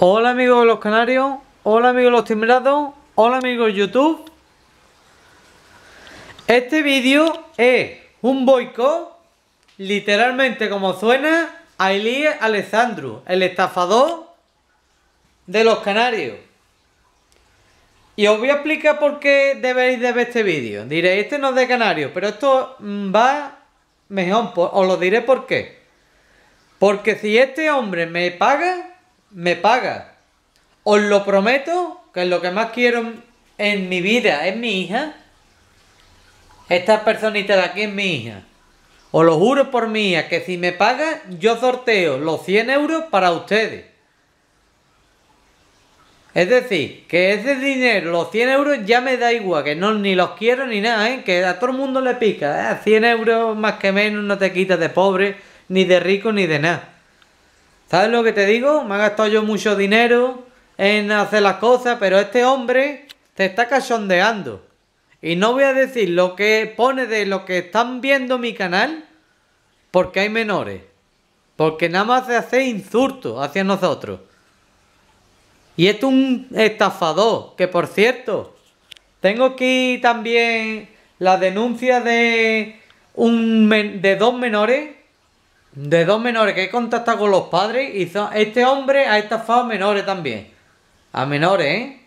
Hola amigos de los canarios, hola amigos de los timbrados, hola amigos de YouTube. Este vídeo es un boicot, literalmente como suena, a Elías Alessandro, el estafador de los canarios. Y os voy a explicar por qué deberéis de ver este vídeo. Diré, este no es de canarios, pero esto mm, va mejor, pues os lo diré por qué. Porque si este hombre me paga me paga. Os lo prometo que lo que más quiero en mi vida es mi hija. Esta personita de aquí es mi hija. Os lo juro por mi hija que si me paga, yo sorteo los 100 euros para ustedes. Es decir, que ese dinero, los 100 euros, ya me da igual, que no ni los quiero ni nada, ¿eh? que a todo el mundo le pica. A ¿eh? 100 euros más que menos no te quitas de pobre, ni de rico, ni de nada. ¿Sabes lo que te digo? Me ha gastado yo mucho dinero en hacer las cosas, pero este hombre te está cachondeando. Y no voy a decir lo que pone de lo que están viendo mi canal, porque hay menores. Porque nada más se hace insulto hacia nosotros. Y es un estafador, que por cierto, tengo aquí también la denuncia de, un de dos menores de dos menores que he contactado con los padres y este hombre ha estafado a menores también. A menores, ¿eh?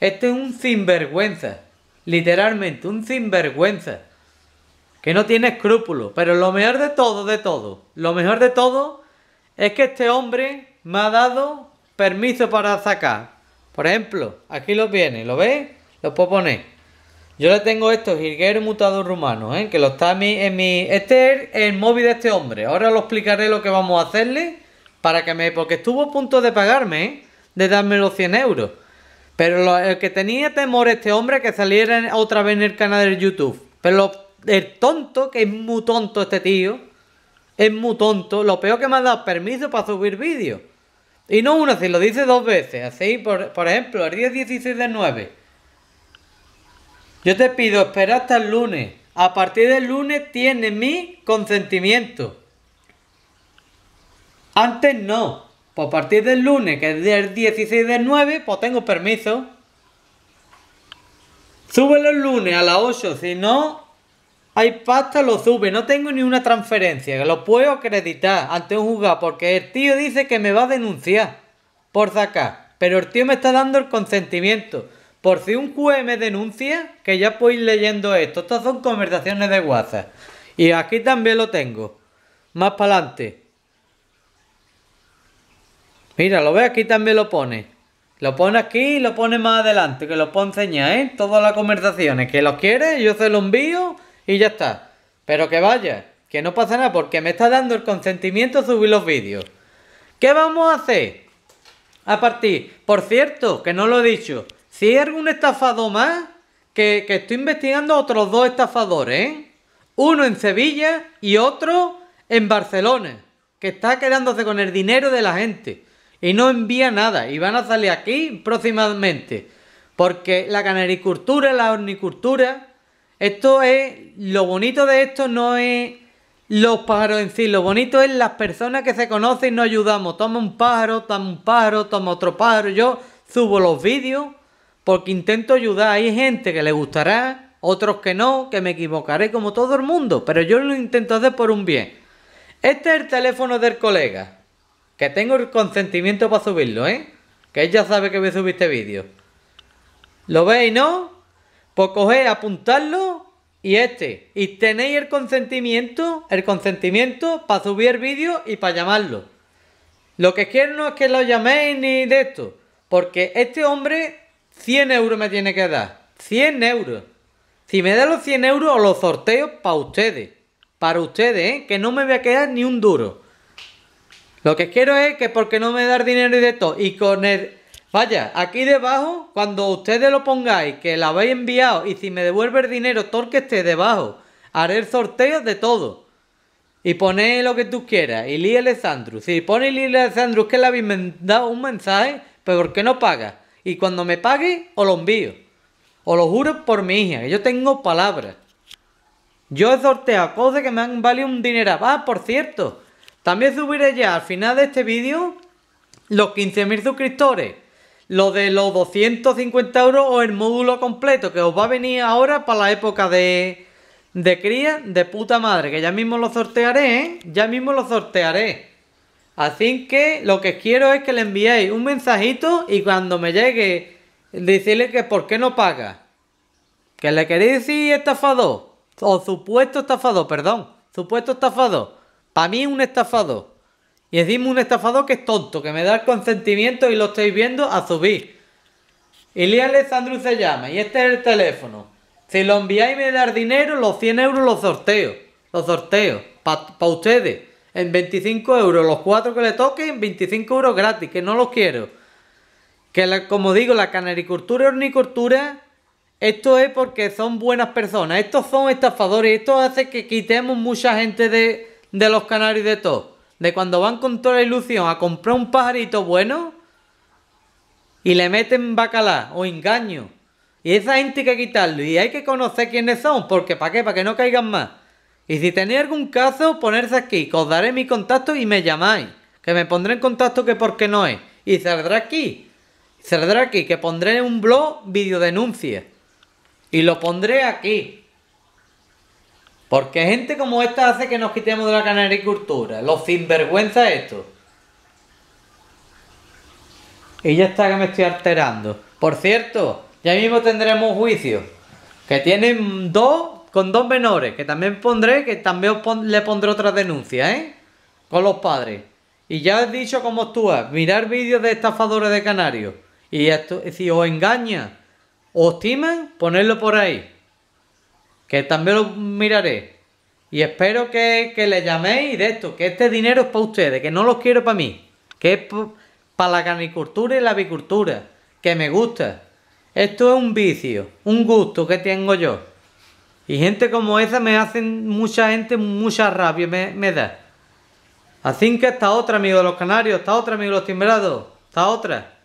Este es un sinvergüenza. Literalmente, un sinvergüenza. Que no tiene escrúpulos. Pero lo mejor de todo, de todo. Lo mejor de todo es que este hombre me ha dado permiso para sacar. Por ejemplo, aquí lo viene, ¿lo ve? Lo puedo poner. Yo le tengo esto, Jirguero mutado rumano, ¿eh? que lo está en mi, en mi... Este es el móvil de este hombre. Ahora lo explicaré lo que vamos a hacerle para que me... Porque estuvo a punto de pagarme, ¿eh? de darme los 100 euros. Pero el que tenía temor este hombre que saliera otra vez en el canal de YouTube. Pero el tonto, que es muy tonto este tío, es muy tonto. Lo peor que me ha dado permiso para subir vídeos. Y no una, si lo dice dos veces. Así, por, por ejemplo, el día 16 de 9 yo te pido, espera hasta el lunes. A partir del lunes tiene mi consentimiento. Antes no. Pues a partir del lunes, que es del 16 del 9, pues tengo permiso. Sube los lunes a las 8, si no hay pasta, lo sube. No tengo ni una transferencia, que lo puedo acreditar ante un juzgado, porque el tío dice que me va a denunciar por sacar. Pero el tío me está dando el consentimiento. Por si un QM denuncia, que ya puedo ir leyendo esto. Estas son conversaciones de WhatsApp. Y aquí también lo tengo. Más para adelante. Mira, lo ve aquí también lo pone. Lo pone aquí y lo pone más adelante, que lo puedo enseñar, ¿eh? Todas las conversaciones. Que lo quiere, yo se lo envío y ya está. Pero que vaya, que no pasa nada porque me está dando el consentimiento subir los vídeos. ¿Qué vamos a hacer? A partir, por cierto, que no lo he dicho, si hay algún estafado más, que, estoy investigando otros dos estafadores, ¿eh? Uno en Sevilla y otro en Barcelona, que está quedándose con el dinero de la gente y no envía nada. Y van a salir aquí próximamente. Porque la canaricultura, la hornicultura, esto es. Lo bonito de esto no es los pájaros en sí, lo bonito es las personas que se conocen y nos ayudamos. Toma un pájaro, toma un pájaro, toma otro pájaro. Yo subo los vídeos porque intento ayudar. Hay gente que le gustará, otros que no, que me equivocaré como todo el mundo, pero yo lo intento hacer por un bien. Este es el teléfono del colega, que tengo el consentimiento para subirlo, ¿eh? Que ella sabe que voy a subir este vídeo. ¿Lo veis, no? Pues coged, apuntarlo y este. Y tenéis el consentimiento, el consentimiento para subir el vídeo y para llamarlo. Lo que quiero no es que lo llaméis ni de esto, porque este hombre 100 euros me tiene que dar. 100 euros. Si me da los 100 euros, os los sorteo para ustedes. Para ustedes, ¿eh? Que no me voy a quedar ni un duro. Lo que quiero es que porque no me dar dinero y de todo. Y con el... Vaya, aquí debajo, cuando ustedes lo pongáis, que la habéis enviado, y si me devuelve el dinero, todo este que esté debajo, haré el sorteo de todo. Y poné lo que tú quieras. Y Lee Alessandro. Si pone Lee es que le habéis dado un mensaje, pero pues porque no paga? y cuando me pague os lo envío. Os lo juro por mi hija, que yo tengo palabras. Yo he sorteado cosas que me han valido un dinero. Ah, por cierto, también subiré ya al final de este vídeo los 15.000 suscriptores. Lo de los 250 euros o el módulo completo que os va a venir ahora para la época de, de cría de puta madre. Que ya mismo lo sortearé, ¿eh? Ya mismo lo sortearé. Así que lo que quiero es que le enviéis un mensajito y cuando me llegue, decirle que por qué no paga. Que le queréis decir estafador. O supuesto estafador, perdón. Supuesto estafador. Para mí es un estafador. Y decimos un estafador que es tonto, que me da el consentimiento y lo estáis viendo a subir. Ilía Alessandro se llama y este es el teléfono. Si lo enviáis y me dar dinero, los 100 euros los sorteo. Los sorteo. Para Para ustedes en 25 euros. Los cuatro que le toquen, 25 euros gratis, que no los quiero. Que como digo, la canaricultura y hornicultura, esto es porque son buenas personas. Estos son estafadores. Esto hace que quitemos mucha gente de, los canarios de todo. De cuando van con toda la ilusión a comprar un pajarito bueno y le meten bacalá o engaño. Y esa gente hay que quitarlo. Y hay que conocer quiénes son, porque ¿para qué? Para que no caigan más. Y si tenéis algún caso, ponerse aquí, que os daré mi contacto y me llamáis. Que me pondré en contacto que por qué no es. Y saldrá aquí. Saldrá aquí, que pondré en un blog videodenuncia. Y lo pondré aquí. Porque gente como esta hace que nos quitemos de la cultura. Los sinvergüenza esto. Y ya está que me estoy alterando. Por cierto, ya mismo tendremos juicio. Que tienen dos con dos menores, que también pondré, que también le pondré otra denuncia, ¿eh? Con los padres. Y ya he dicho cómo actúa. Mirar vídeos de estafadores de canarios. Y esto, si os engaña, os timan, ponedlo por ahí. Que también lo miraré. Y espero que, que le llaméis de esto, que este dinero es para ustedes, que no los quiero para mí. Que es para la canicultura y la avicultura, que me gusta. Esto es un vicio, un gusto que tengo yo. Y gente como esa me hacen mucha gente, mucha rabia me, da. Así que está otra, amigo de los canarios, está otra, amigo de los timbrados, está otra.